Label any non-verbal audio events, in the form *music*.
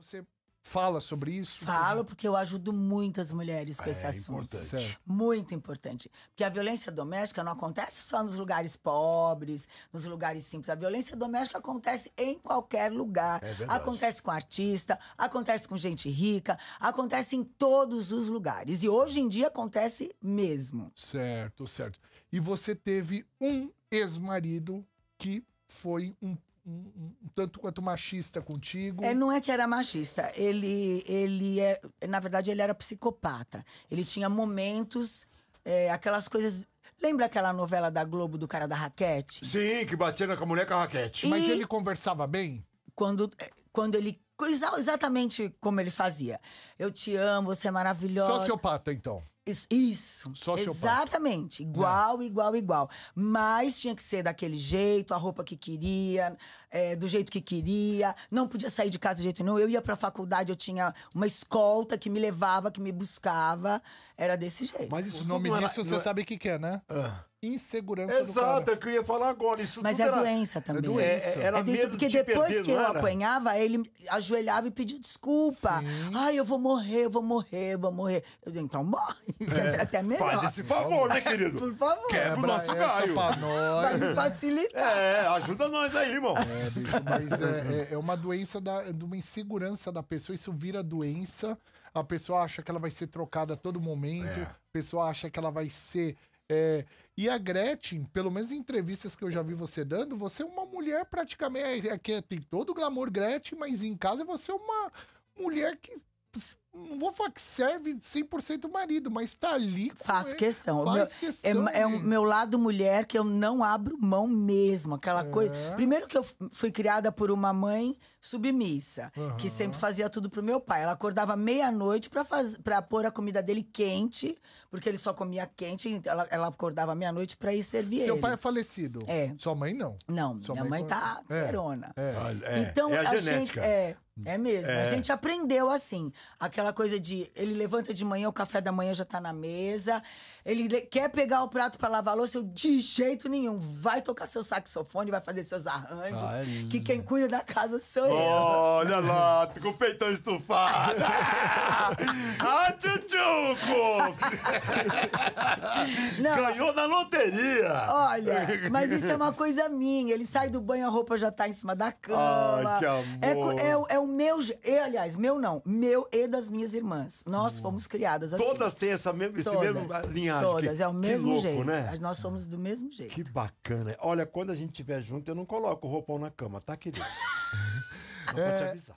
Você fala sobre isso? Falo porque eu ajudo muitas mulheres com é, esse assunto. Importante. Muito importante. Porque a violência doméstica não acontece só nos lugares pobres, nos lugares simples. A violência doméstica acontece em qualquer lugar. É acontece com artista, acontece com gente rica, acontece em todos os lugares. E hoje em dia acontece mesmo. Certo, certo. E você teve um ex-marido que foi um um, um, tanto quanto machista contigo. É, não é que era machista. Ele, ele é, na verdade, ele era psicopata. Ele tinha momentos, é, aquelas coisas. Lembra aquela novela da Globo do cara da raquete? Sim, que batia naquela mulher com a raquete. E... Mas ele conversava bem? Quando, é, quando ele exatamente como ele fazia. Eu te amo, você é maravilhosa. Sociopata, então. Isso. Sociopata. Exatamente. Igual, é. igual, igual. Mas tinha que ser daquele jeito, a roupa que queria, é, do jeito que queria. Não podia sair de casa de jeito nenhum. Eu ia pra faculdade, eu tinha uma escolta que me levava, que me buscava. Era desse jeito. Mas isso, o nome disso, você é sabe o que, que é, né? Uh insegurança Exato, é que eu ia falar agora. Isso Mas é era, doença também. É, é doença. É, era é doença porque de depois perder, que eu era? apanhava, ele ajoelhava e pedia desculpa. Sim. Ai, eu vou morrer, eu vou morrer, eu vou morrer. Eu digo, então morre. É. *laughs* Até mesmo Faz esse favor, né, querido? Por favor. Quebra, Quebra o nosso galho. Pra nós. é nos facilitar. É, ajuda nós aí, irmão. É, bicho, mas é, é, é uma doença, da, de uma insegurança da pessoa. Isso vira doença. A pessoa acha que ela vai ser trocada a todo momento. É. A pessoa acha que ela vai ser é, e a Gretchen, pelo menos em entrevistas que eu já vi você dando, você é uma mulher praticamente. É, é, tem todo o glamour Gretchen, mas em casa você é uma mulher que vou falar que serve 100% marido, mas tá ali. Faz questão. Faz meu, é questão. É, é, o meu lado mulher que eu não abro mão mesmo. Aquela é. coisa. Primeiro que eu fui criada por uma mãe submissa, uhum. que sempre fazia tudo pro meu pai. Ela acordava meia-noite pra, pra pôr a comida dele quente, porque ele só comia quente. Ela, ela acordava meia-noite pra ir servir Seu ele. pai é falecido? É. Sua mãe não? Não, Sua minha mãe, mãe tá é. perona. É. é. Então, é a, a gente. É, é mesmo. É. A gente aprendeu assim. Aquela coisa de ele levanta de manhã, o café da manhã já tá na mesa. Ele quer pegar o prato para lavar louça, eu de jeito nenhum. Vai tocar seu saxofone, vai fazer seus arranjos. Ai, que quem cuida da casa sou olha eu. Olha *laughs* lá, com o peitão estufado. *laughs* ah, tchutchuco! Ganhou na loteria. Olha, mas isso é uma *laughs* coisa minha. Ele sai do banho, a roupa já tá em cima da cama. Ai, que é amor. É, é, é um meu. E, aliás, meu não. Meu e das minhas irmãs. Nós hum. fomos criadas assim. Todas têm essa mesma, esse mesmo linhagem. Todas, que, é o mesmo louco, jeito. Né? Nós somos do mesmo jeito. Que bacana. Olha, quando a gente estiver junto, eu não coloco o roupão na cama, tá, querido? *laughs* Só pra te é, avisar.